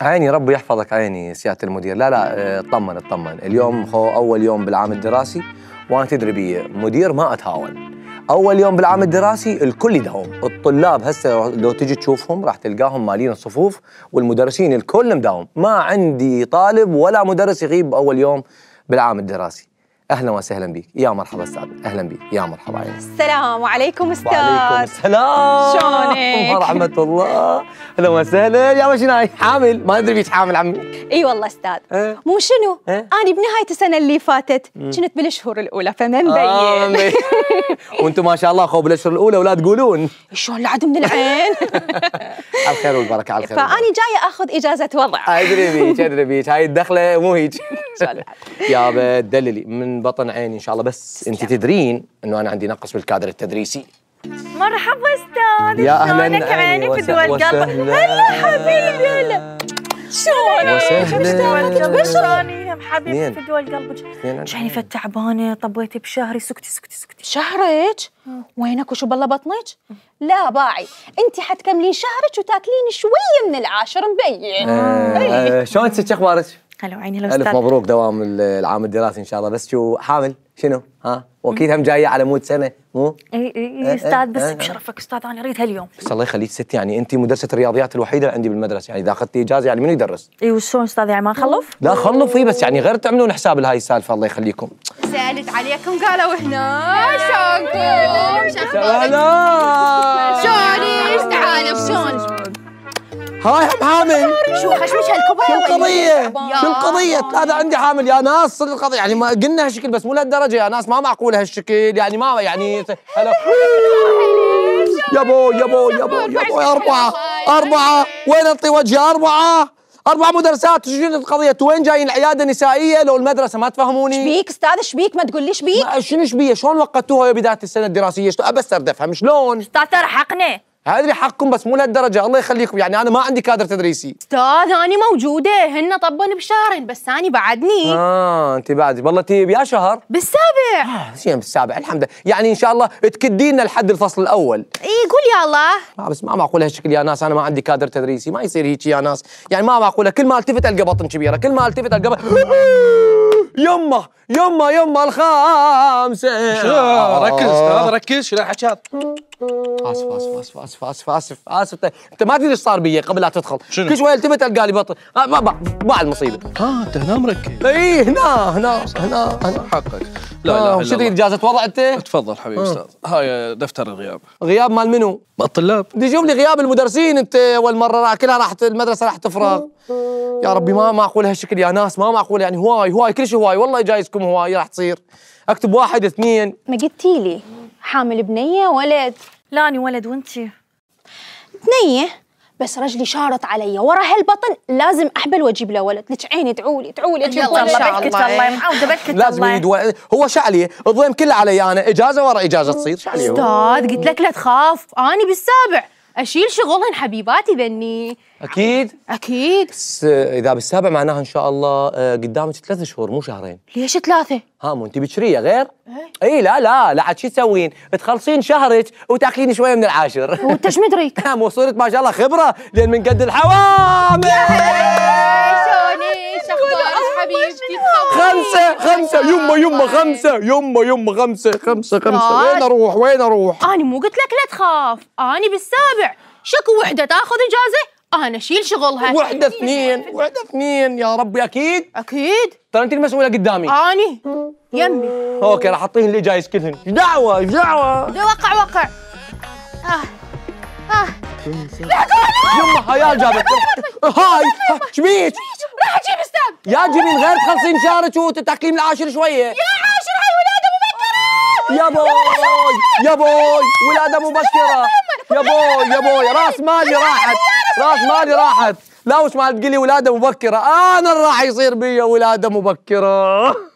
عيني ربي يحفظك عيني سياده المدير لا لا اطمن آه، اطمن اليوم هو اول يوم بالعام الدراسي وانا تدري بي مدير ما اتهاون اول يوم بالعام الدراسي الكل يداوم الطلاب هسه لو تجي تشوفهم راح تلقاهم مالين الصفوف والمدرسين الكل مداوم ما عندي طالب ولا مدرس يغيب اول يوم بالعام الدراسي اهلا وسهلا بك يا مرحبا استاذ اهلا بك يا مرحبا عيني السلام عليكم استاذ وعليكم السلام شلونك ورحمه الله اهلا وسهلا يا شناي حامل ما ادري بيك حامل عمي اي والله استاذ إيه؟ مو شنو إيه؟ انا بنهايه السنه اللي فاتت كنت بالشهور الاولى فما مبين وانتم ما شاء الله اخو بالاشهر الاولى ولا تقولون شلون لعد من العين على الخير والبركه على الخير فاني جايه اخذ اجازه وضع ادري بيك ادري بيك هاي الدخله مو هيك يا بدللي من بطن عيني ان شاء الله بس انت تدرين انه انا عندي نقص بالكادر التدريسي مرحبا استاذ يا اهلا عيني في دول قلب هلا حبيبي هلا شلونك حبيبي في دول قلبك شايفة تعبانة طبيتي بشهري سكتي سكتي سكتي شهرك؟ وينك وشو بالله بطنك؟ لا باعي انت حتكملين شهرك وتاكلين شوية من العاشر مبين آه، آه، شلون شو اخبارك؟ هلا وعيني هلا الف مبروك دوام العام الدراسي ان شاء الله بس شو حامل شنو ها واكيد هم جايه على مود سنه مو اي اي استاذ بس بشرفك استاذ انا اريدها اليوم بس الله يخليك ست يعني انت مدرسه الرياضيات الوحيده عندي بالمدرسه يعني اذا اخذتي اجازه يعني من يدرس اي وشلون استاذ يعني ما خلف لا خلف اي بس يعني غير تعملون حساب لهاي السالفه الله يخليكم سالت عليكم قالوا هنا شلونكم شلونك تعالوا شلون هاي هم حامل شو خشوش هالكبار شو القضية؟ شو القضية؟ هذا عندي حامل يا ناس صدق القضية يعني ما قلنا هالشكل بس مو لهالدرجة يا ناس ما معقول هالشكل يعني ما يعني هلا يا يا بو بو يا بو يا بو أربعة أربعة وين أعطي وجهي أربعة أربع مدرسات تجين القضية وين جايين العيادة النسائية لو المدرسة ما تفهموني شبيك أستاذ شبيك ما تقول لي شبيك شنو شبيه شلون وقتوها بداية السنة الدراسية أبى أرد أفهم شلون أستاذ حقنا ادري حقكم بس مو لهالدرجه الله يخليكم يعني انا ما عندي كادر تدريسي استاذ انا موجوده هن طبن بشهرين بس انا بعدني اه انت بعد والله تي بيا شهر بالسابع اه زين يعني بالسابع الحمد لله يعني ان شاء الله تكدينا لحد الفصل الاول اي قول يا الله ما آه، بس ما معقول هالشكل يا ناس انا ما عندي كادر تدريسي ما يصير هيك يا ناس يعني ما معقوله كل ما التفت القى بطن كبيره كل ما التفت القى يمه يمه يمه الخامسه ركز استاذ ركز شنو الحكي هذا اسف اسف اسف اسف اسف اسف اسف انت ما تدري ايش صار بي قبل لا تدخل شنو؟ كل شوي التفت القى لي بطل آه، ما بعد المصيبه ها انت هنا مركز اي هنا هنا هنا هنا حقك لا لا آه، شو تريد جازة وضع انت؟ تفضل حبيبي آه. استاذ هاي دفتر الغياب غياب مال منو؟ مال الطلاب تجيب لي غياب المدرسين انت اول مره كلها راح المدرسه راح تفرغ يا ربي ما معقول هالشكل يا ناس ما معقول يعني هواي هواي كل شيء هواي والله جايزكم هواي راح تصير اكتب واحد اثنين ما قلتي لي حامل بنيه ولد لا أنا ولد وانتي بنيه بس رجلي شارط علي ورا هالبطن لازم احبل واجيب له ولد لك عيني تعولي تعولي يلا الله بكت الله معود بكت لازم يدو... هو شعلي الضيم كله علي انا اجازه ورا اجازه تصير شعلي استاذ قلت لك لا تخاف اني بالسابع اشيل شغلهن حبيباتي ذني اكيد اكيد بس اذا بالسابع معناها ان شاء الله آه، قدامك ثلاث شهور مو شهرين ليش ثلاثه؟ ها مو انت بكريه غير؟ إيه. اي إيه لا لا لا عاد شو تسوين؟ تخلصين شهرك وتاكلين شويه من العاشر وانت ايش مدريك؟ مو صرت ما شاء الله خبره لان من قد الحوامل حبيبتي خمسة خمسة يما يما خمسة يما يما خمسة خمسة خمسة وين اروح وين اروح؟ أنا مو قلت لك لا تخاف، أنا بالسابع شكو وحدة تاخذ إجازة أنا أشيل شغلها وحدة اثنين وحدة اثنين يا ربي أكيد أكيد ترى أنت المسؤولة قدامي أني يمي أوكي راح اعطيهم اللي جايز كلهن إيش دعوة إيش دعوة؟ وقع وقع آه آه يمه هاي جابت هاي شبيك يا من غير تخلصين شهرك وتتحكين العاشر شويه يا عاشر هاي ولاده مبكره يا بوي يا بوي ولاده مبكره يا بوي يا بوي راس مالي راحت راس مالي راحت لا وش ما تقولي ولاده مبكره آه، انا اللي راح يصير بي ولاده مبكره